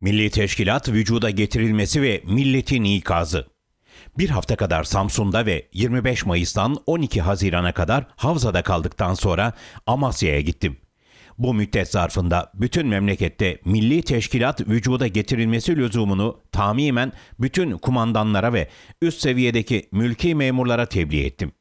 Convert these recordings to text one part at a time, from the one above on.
Milli Teşkilat vücuda getirilmesi ve milletin İkazı. Bir hafta kadar Samsun'da ve 25 Mayıs'tan 12 Haziran'a kadar Havza'da kaldıktan sonra Amasya'ya gittim. Bu müddet zarfında bütün memlekette milli teşkilat vücuda getirilmesi lüzumunu tamimen bütün kumandanlara ve üst seviyedeki mülki memurlara tebliğ ettim.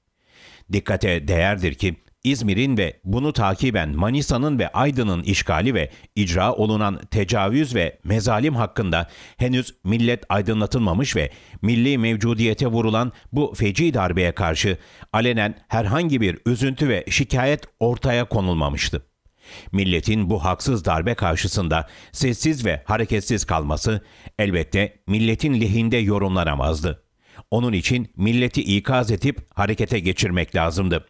Dikkate değerdir ki İzmir'in ve bunu takiben Manisa'nın ve Aydın'ın işgali ve icra olunan tecavüz ve mezalim hakkında henüz millet aydınlatılmamış ve milli mevcudiyete vurulan bu feci darbeye karşı alenen herhangi bir üzüntü ve şikayet ortaya konulmamıştı. Milletin bu haksız darbe karşısında sessiz ve hareketsiz kalması elbette milletin lehinde yorumlanamazdı. Onun için milleti ikaz edip harekete geçirmek lazımdı.''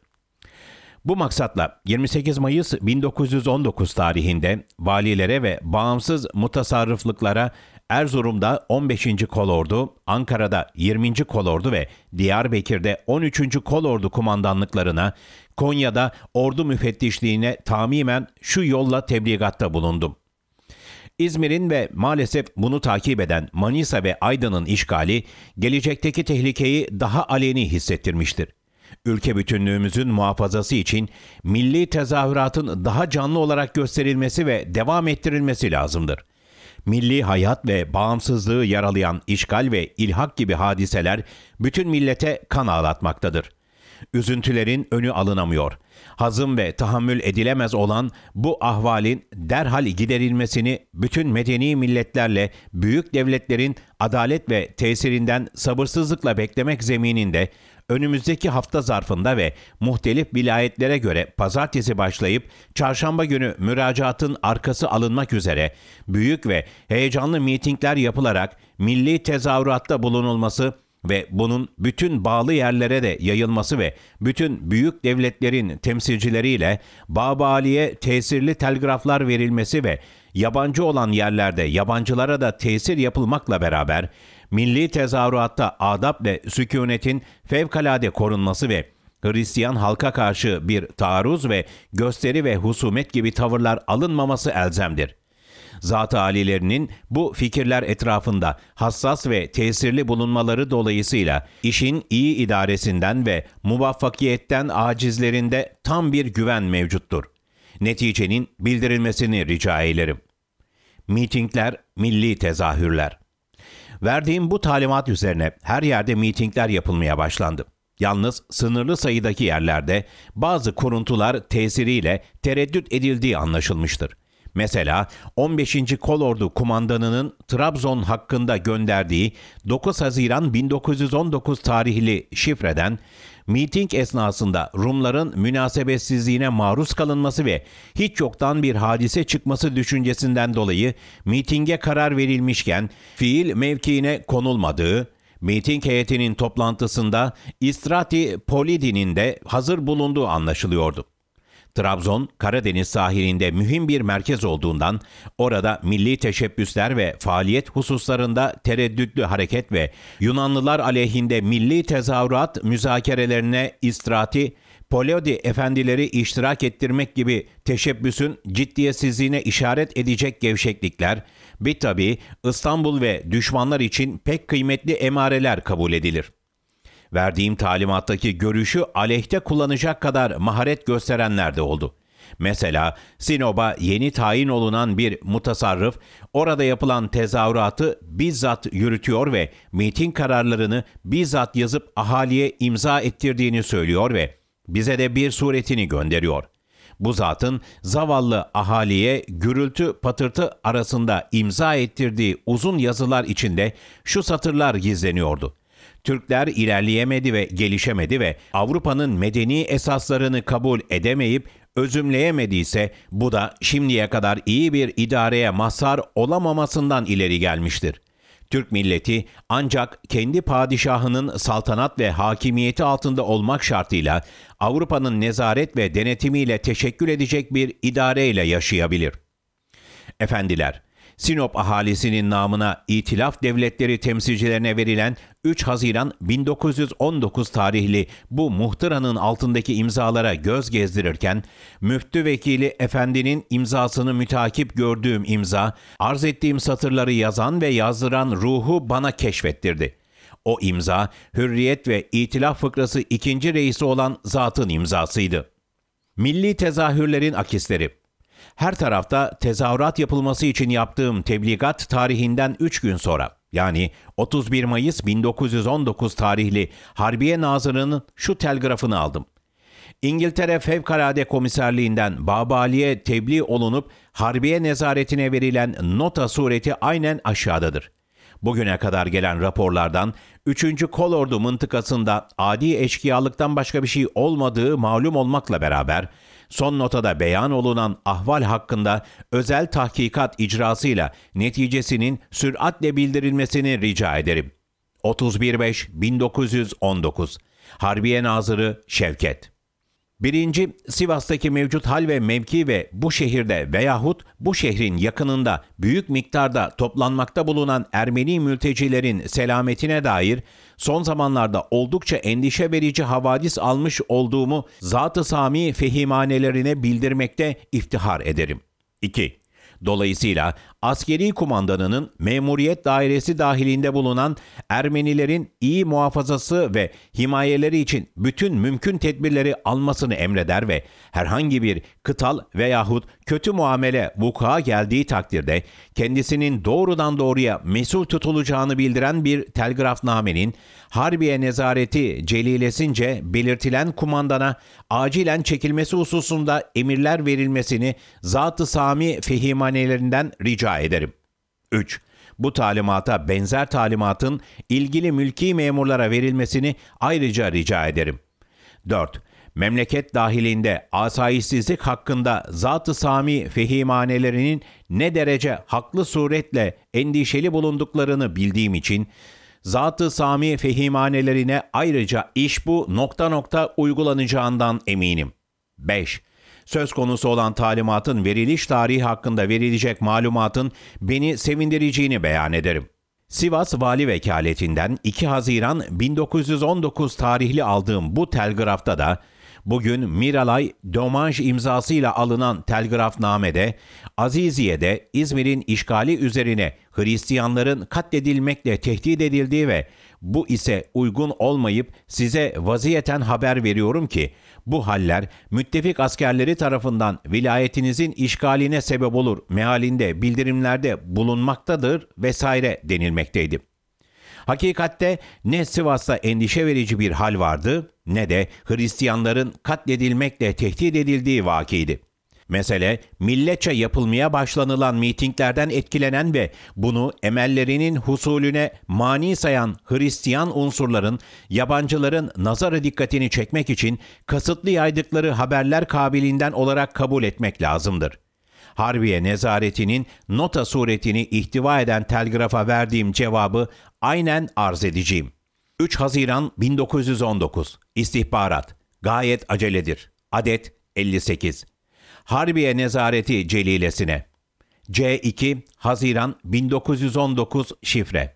Bu maksatla 28 Mayıs 1919 tarihinde valilere ve bağımsız mutasarrıflıklara Erzurum'da 15. Kolordu, Ankara'da 20. Kolordu ve Diyarbakır'da 13. Kolordu kumandanlıklarına, Konya'da ordu müfettişliğine tamamen şu yolla tebligatta bulundum. İzmir'in ve maalesef bunu takip eden Manisa ve Aydın'ın işgali gelecekteki tehlikeyi daha aleni hissettirmiştir. Ülke bütünlüğümüzün muhafazası için milli tezahüratın daha canlı olarak gösterilmesi ve devam ettirilmesi lazımdır. Milli hayat ve bağımsızlığı yaralayan işgal ve ilhak gibi hadiseler bütün millete kan ağlatmaktadır. Üzüntülerin önü alınamıyor. Hazım ve tahammül edilemez olan bu ahvalin derhal giderilmesini bütün medeni milletlerle büyük devletlerin adalet ve tesirinden sabırsızlıkla beklemek zemininde önümüzdeki hafta zarfında ve muhtelif vilayetlere göre pazartesi başlayıp çarşamba günü müracaatın arkası alınmak üzere büyük ve heyecanlı mitingler yapılarak milli tezahüratta bulunulması ve bunun bütün bağlı yerlere de yayılması ve bütün büyük devletlerin temsilcileriyle Babali'ye tesirli telgraflar verilmesi ve yabancı olan yerlerde yabancılara da tesir yapılmakla beraber milli tezahüratta adab ve sükunetin fevkalade korunması ve Hristiyan halka karşı bir taarruz ve gösteri ve husumet gibi tavırlar alınmaması elzemdir. Zat-ı alilerinin bu fikirler etrafında hassas ve tesirli bulunmaları dolayısıyla işin iyi idaresinden ve muvaffakiyetten acizlerinde tam bir güven mevcuttur. Neticenin bildirilmesini rica ederim mitingler, milli tezahürler. Verdiğim bu talimat üzerine her yerde mitingler yapılmaya başlandı. Yalnız sınırlı sayıdaki yerlerde bazı kuruntular tesiriyle tereddüt edildiği anlaşılmıştır. Mesela 15. Kolordu Kumandanı'nın Trabzon hakkında gönderdiği 9 Haziran 1919 tarihli şifreden miting esnasında Rumların münasebetsizliğine maruz kalınması ve hiç yoktan bir hadise çıkması düşüncesinden dolayı mitinge karar verilmişken fiil mevkiine konulmadığı, miting heyetinin toplantısında İstrati Polidi'nin de hazır bulunduğu anlaşılıyordu. Trabzon, Karadeniz sahilinde mühim bir merkez olduğundan orada milli teşebbüsler ve faaliyet hususlarında tereddütlü hareket ve Yunanlılar aleyhinde milli tezahürat müzakerelerine istrati, Polodi efendileri iştirak ettirmek gibi teşebbüsün ciddiyetsizliğine işaret edecek gevşeklikler, bir tabi İstanbul ve düşmanlar için pek kıymetli emareler kabul edilir. Verdiğim talimattaki görüşü aleyhte kullanacak kadar maharet gösterenler de oldu. Mesela Sinop'a yeni tayin olunan bir mutasarrıf orada yapılan tezahüratı bizzat yürütüyor ve miting kararlarını bizzat yazıp ahaliye imza ettirdiğini söylüyor ve bize de bir suretini gönderiyor. Bu zatın zavallı ahaliye gürültü patırtı arasında imza ettirdiği uzun yazılar içinde şu satırlar gizleniyordu. Türkler ilerleyemedi ve gelişemedi ve Avrupa'nın medeni esaslarını kabul edemeyip özümleyemediyse bu da şimdiye kadar iyi bir idareye mazhar olamamasından ileri gelmiştir. Türk milleti ancak kendi padişahının saltanat ve hakimiyeti altında olmak şartıyla Avrupa'nın nezaret ve denetimiyle teşekkür edecek bir idareyle yaşayabilir. Efendiler, Sinop ahalisinin namına İtilaf Devletleri temsilcilerine verilen 3 Haziran 1919 tarihli bu muhtıranın altındaki imzalara göz gezdirirken, müftü vekili efendinin imzasını mütakip gördüğüm imza, arz ettiğim satırları yazan ve yazdıran ruhu bana keşfettirdi. O imza, Hürriyet ve İtilaf Fıkrası ikinci reisi olan zatın imzasıydı. Milli tezahürlerin akisleri her tarafta tezahürat yapılması için yaptığım tebligat tarihinden 3 gün sonra yani 31 Mayıs 1919 tarihli Harbiye Nazırı'nın şu telgrafını aldım. İngiltere Fevkalade Komiserliğinden Babali'ye tebliğ olunup Harbiye Nezaretine verilen nota sureti aynen aşağıdadır. Bugüne kadar gelen raporlardan 3. Kolordu mıntıkasında adi eşkıyalıktan başka bir şey olmadığı malum olmakla beraber Son notada beyan olunan ahval hakkında özel tahkikat icrasıyla neticesinin süratle bildirilmesini rica ederim. 31.5.1919 Harbiye Nazırı Şevket Birinci, Sivas'taki mevcut hal ve mevki ve bu şehirde veyahut bu şehrin yakınında büyük miktarda toplanmakta bulunan Ermeni mültecilerin selametine dair son zamanlarda oldukça endişe verici havadis almış olduğumu Zat-ı Sami fehimanelerine bildirmekte iftihar ederim. 2. Dolayısıyla askeri kumandanının memuriyet dairesi dahilinde bulunan Ermenilerin iyi muhafazası ve himayeleri için bütün mümkün tedbirleri almasını emreder ve herhangi bir kıtal veyahut kötü muamele vuku'a geldiği takdirde kendisinin doğrudan doğruya mesul tutulacağını bildiren bir telgrafnamenin Harbiye Nezareti Celilesince belirtilen kumandana acilen çekilmesi hususunda emirler verilmesini Zat-ı Sami fehimanelerinden rica ederim. 3. Bu talimata benzer talimatın ilgili mülki memurlara verilmesini ayrıca rica ederim. 4 memleket dahilinde asayişsizlik hakkında zat-ı sami fehimanelerinin ne derece haklı suretle endişeli bulunduklarını bildiğim için, zat-ı sami fehimanelerine ayrıca iş bu nokta nokta uygulanacağından eminim. 5. Söz konusu olan talimatın veriliş tarihi hakkında verilecek malumatın beni sevindireceğini beyan ederim. Sivas Vali Vekaletinden 2 Haziran 1919 tarihli aldığım bu telgrafta da Bugün Miralay Domaj imzasıyla alınan telgrafnamede Aziziye'de İzmir'in işgali üzerine Hristiyanların katledilmekle tehdit edildiği ve bu ise uygun olmayıp size vaziyeten haber veriyorum ki bu haller müttefik askerleri tarafından vilayetinizin işgaline sebep olur mealinde bildirimlerde bulunmaktadır vesaire denilmekteydi. Hakikatte ne Sivas'ta endişe verici bir hal vardı ne de Hristiyanların katledilmekle tehdit edildiği vakiydi. Mesele milletçe yapılmaya başlanılan mitinglerden etkilenen ve bunu emellerinin husulüne mani sayan Hristiyan unsurların yabancıların nazarı dikkatini çekmek için kasıtlı yaydıkları haberler kabiliğinden olarak kabul etmek lazımdır. Harbiye Nezareti'nin nota suretini ihtiva eden telgrafa verdiğim cevabı aynen arz edeceğim. 3 Haziran 1919 İstihbarat Gayet aceledir. Adet 58 Harbiye Nezareti Celilesine C2 Haziran 1919 şifre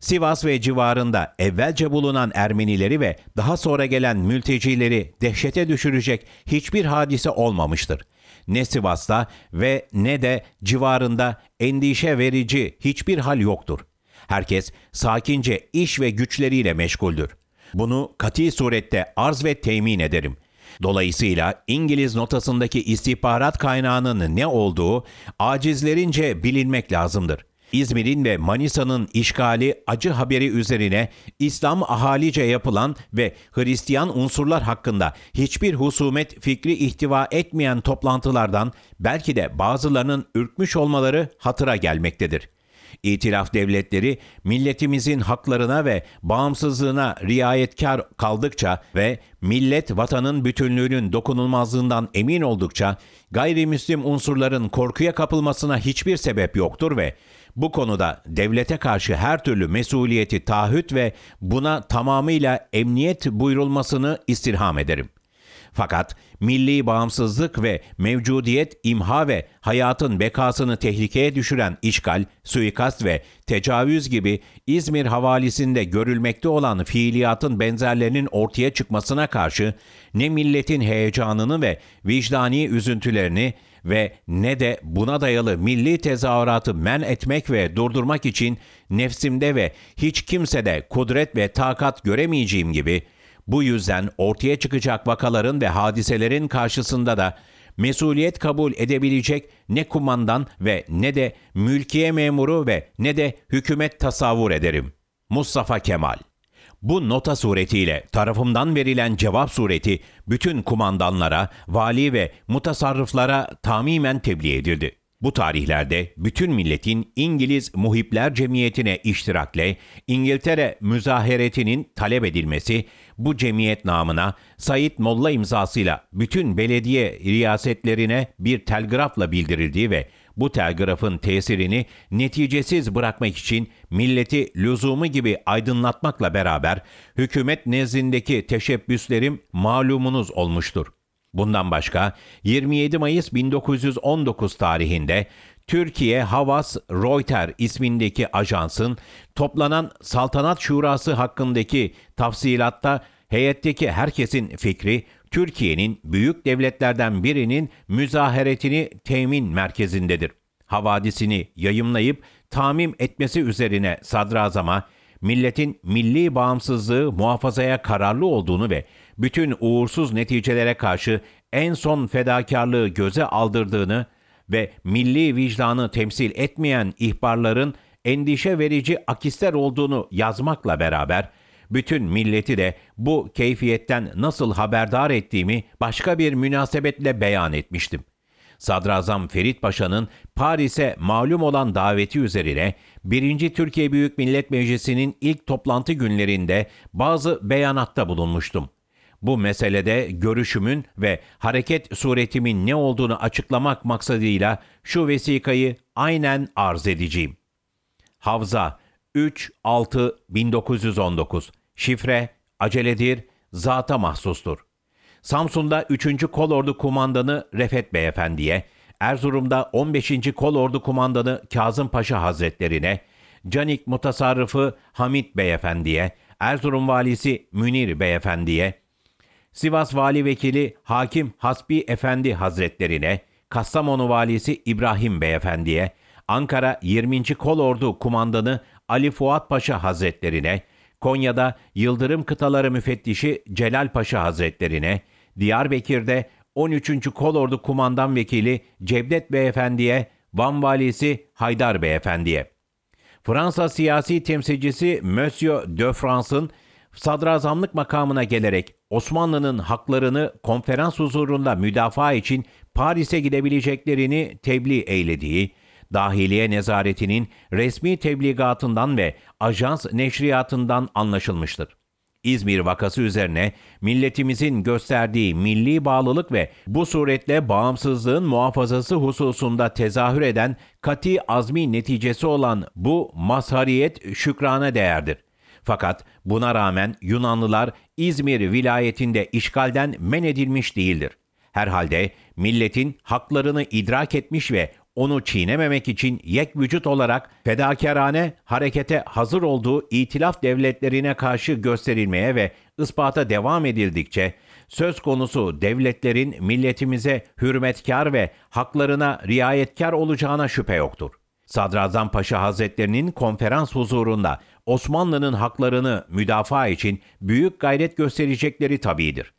Sivas ve civarında evvelce bulunan Ermenileri ve daha sonra gelen mültecileri dehşete düşürecek hiçbir hadise olmamıştır ne Sivas'ta ve ne de civarında endişe verici hiçbir hal yoktur. Herkes sakince iş ve güçleriyle meşguldür. Bunu kati surette arz ve temin ederim. Dolayısıyla İngiliz notasındaki istihbarat kaynağının ne olduğu acizlerince bilinmek lazımdır. İzmir'in ve Manisa'nın işgali acı haberi üzerine İslam ahalice yapılan ve Hristiyan unsurlar hakkında hiçbir husumet fikri ihtiva etmeyen toplantılardan belki de bazılarının ürkmüş olmaları hatıra gelmektedir. İtilaf devletleri milletimizin haklarına ve bağımsızlığına riayetkar kaldıkça ve millet vatanın bütünlüğünün dokunulmazlığından emin oldukça gayrimüslim unsurların korkuya kapılmasına hiçbir sebep yoktur ve bu konuda devlete karşı her türlü mesuliyeti taahhüt ve buna tamamıyla emniyet buyurulmasını istirham ederim. Fakat milli bağımsızlık ve mevcudiyet imha ve hayatın bekasını tehlikeye düşüren işgal, suikast ve tecavüz gibi İzmir havalisinde görülmekte olan fiiliyatın benzerlerinin ortaya çıkmasına karşı ne milletin heyecanını ve vicdani üzüntülerini ve ne de buna dayalı milli tezahüratı men etmek ve durdurmak için nefsimde ve hiç kimsede kudret ve takat göremeyeceğim gibi bu yüzden ortaya çıkacak vakaların ve hadiselerin karşısında da mesuliyet kabul edebilecek ne kumandan ve ne de mülkiye memuru ve ne de hükümet tasavvur ederim. Mustafa Kemal bu nota suretiyle tarafımdan verilen cevap sureti bütün kumandanlara, vali ve mutasarrıflara tamimen tebliğ edildi. Bu tarihlerde bütün milletin İngiliz Muhipler Cemiyeti'ne iştirakle İngiltere müzaheretinin talep edilmesi, bu cemiyet namına Said Molla imzasıyla bütün belediye riyasetlerine bir telgrafla bildirildiği ve bu telgrafın tesirini neticesiz bırakmak için milleti lüzumu gibi aydınlatmakla beraber hükümet nezdindeki teşebbüslerim malumunuz olmuştur. Bundan başka 27 Mayıs 1919 tarihinde Türkiye Havas Reuter ismindeki ajansın toplanan Saltanat Şurası hakkındaki tafsilatta Heyetteki herkesin fikri Türkiye'nin büyük devletlerden birinin müzaheretini temin merkezindedir. Havadisini yayımlayıp tamim etmesi üzerine sadrazama milletin milli bağımsızlığı muhafazaya kararlı olduğunu ve bütün uğursuz neticelere karşı en son fedakarlığı göze aldırdığını ve milli vicdanı temsil etmeyen ihbarların endişe verici akisler olduğunu yazmakla beraber bütün milleti de bu keyfiyetten nasıl haberdar ettiğimi başka bir münasebetle beyan etmiştim. Sadrazam Ferit Paşa'nın Paris'e malum olan daveti üzerine 1. Türkiye Büyük Millet Meclisi'nin ilk toplantı günlerinde bazı beyanatta bulunmuştum. Bu meselede görüşümün ve hareket suretimin ne olduğunu açıklamak maksadıyla şu vesikayı aynen arz edeceğim. Havza 3-6-1919 şifre, aceledir, zata mahsustur. Samsun'da 3. Kolordu Kumandanı Refet Beyefendi'ye, Erzurum'da 15. Kolordu Kumandanı Kazım Paşa Hazretlerine, Canik Mutasarrıfı Hamit Beyefendi'ye, Erzurum Valisi Münir Beyefendi'ye, Sivas Vali Vekili Hakim Hasbi Efendi Hazretlerine, Kastamonu Valisi İbrahim Beyefendi'ye, Ankara 20. Kolordu Kumandanı Ali Fuat Paşa Hazretlerine, Konya'da Yıldırım Kıtaları Müfettişi Celal Paşa Hazretlerine, Diyarbakır'da 13. Kolordu Kumandan Vekili Cevdet Beyefendi'ye, Van Valisi Haydar Beyefendi'ye. Fransa siyasi temsilcisi Monsieur de France'ın sadrazamlık makamına gelerek Osmanlı'nın haklarını konferans huzurunda müdafaa için Paris'e gidebileceklerini tebliğ eylediği, Dahiliye Nezareti'nin resmi tebligatından ve ajans neşriyatından anlaşılmıştır. İzmir vakası üzerine milletimizin gösterdiği milli bağlılık ve bu suretle bağımsızlığın muhafazası hususunda tezahür eden kati azmi neticesi olan bu mazhariyet şükrana değerdir. Fakat buna rağmen Yunanlılar İzmir vilayetinde işgalden men edilmiş değildir. Herhalde milletin haklarını idrak etmiş ve onu çiğnememek için yek vücut olarak fedakarane harekete hazır olduğu itilaf devletlerine karşı gösterilmeye ve ispata devam edildikçe söz konusu devletlerin milletimize hürmetkar ve haklarına riayetkar olacağına şüphe yoktur. Sadrazam Paşa Hazretlerinin konferans huzurunda Osmanlı'nın haklarını müdafaa için büyük gayret gösterecekleri tabidir.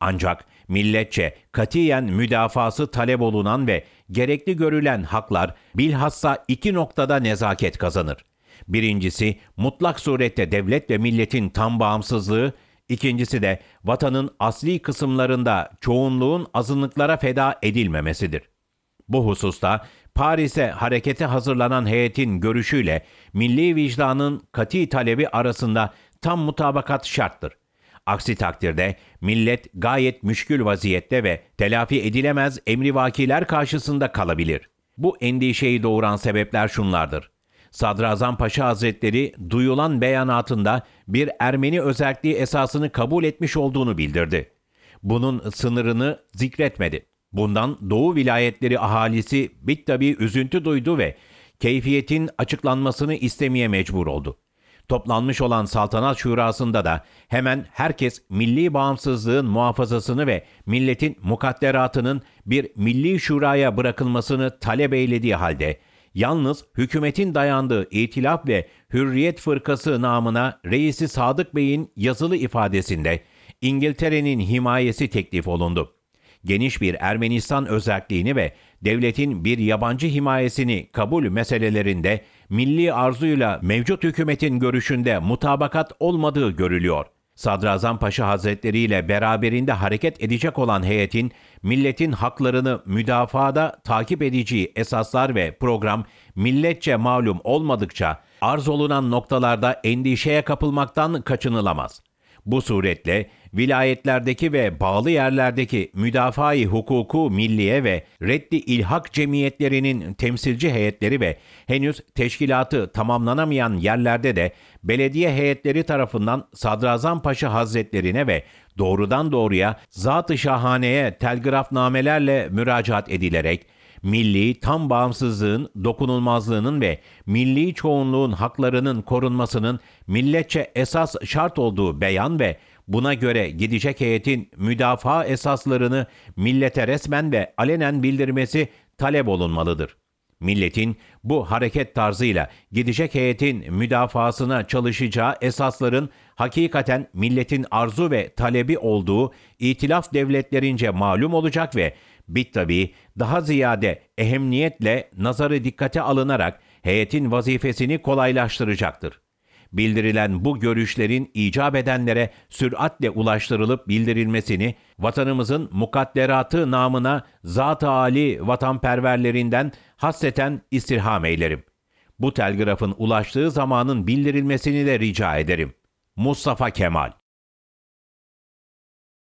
Ancak milletçe katiyen müdafası talep olunan ve gerekli görülen haklar bilhassa iki noktada nezaket kazanır. Birincisi mutlak surette devlet ve milletin tam bağımsızlığı, ikincisi de vatanın asli kısımlarında çoğunluğun azınlıklara feda edilmemesidir. Bu hususta Paris'e harekete hazırlanan heyetin görüşüyle milli vicdanın kati talebi arasında tam mutabakat şarttır. Aksi takdirde millet gayet müşkül vaziyette ve telafi edilemez emri emrivakiler karşısında kalabilir. Bu endişeyi doğuran sebepler şunlardır. Sadrazam Paşa Hazretleri duyulan beyanatında bir Ermeni özelliği esasını kabul etmiş olduğunu bildirdi. Bunun sınırını zikretmedi. Bundan Doğu vilayetleri ahalisi bit tabi üzüntü duydu ve keyfiyetin açıklanmasını istemeye mecbur oldu. Toplanmış olan saltanat şurasında da hemen herkes milli bağımsızlığın muhafazasını ve milletin mukadderatının bir milli şuraya bırakılmasını talep eylediği halde yalnız hükümetin dayandığı itilaf ve Hürriyet Fırkası namına reisi Sadık Bey'in yazılı ifadesinde İngiltere'nin himayesi teklif olundu. Geniş bir Ermenistan özelliğini ve devletin bir yabancı himayesini kabul meselelerinde milli arzuyla mevcut hükümetin görüşünde mutabakat olmadığı görülüyor. Sadrazam Paşa Hazretleri ile beraberinde hareket edecek olan heyetin milletin haklarını müdafaada takip edeceği esaslar ve program milletçe malum olmadıkça arz olunan noktalarda endişeye kapılmaktan kaçınılamaz. Bu suretle vilayetlerdeki ve bağlı yerlerdeki müdafai hukuku milliye ve reddi ilhak cemiyetlerinin temsilci heyetleri ve henüz teşkilatı tamamlanamayan yerlerde de belediye heyetleri tarafından Sadrazam Paşa Hazretlerine ve doğrudan doğruya Zat-ı Şahane'ye telgrafnamelerle müracaat edilerek milli tam bağımsızlığın, dokunulmazlığının ve milli çoğunluğun haklarının korunmasının milletçe esas şart olduğu beyan ve buna göre gidecek heyetin müdafaa esaslarını millete resmen ve alenen bildirmesi talep olunmalıdır. Milletin bu hareket tarzıyla gidecek heyetin müdafasına çalışacağı esasların hakikaten milletin arzu ve talebi olduğu itilaf devletlerince malum olacak ve Bit tabi daha ziyade ehemmiyetle nazarı dikkate alınarak heyetin vazifesini kolaylaştıracaktır. Bildirilen bu görüşlerin icap edenlere süratle ulaştırılıp bildirilmesini vatanımızın mukadderatı namına zat-ı âli vatanperverlerinden hasseten istirham eylerim. Bu telgrafın ulaştığı zamanın bildirilmesini de rica ederim. Mustafa Kemal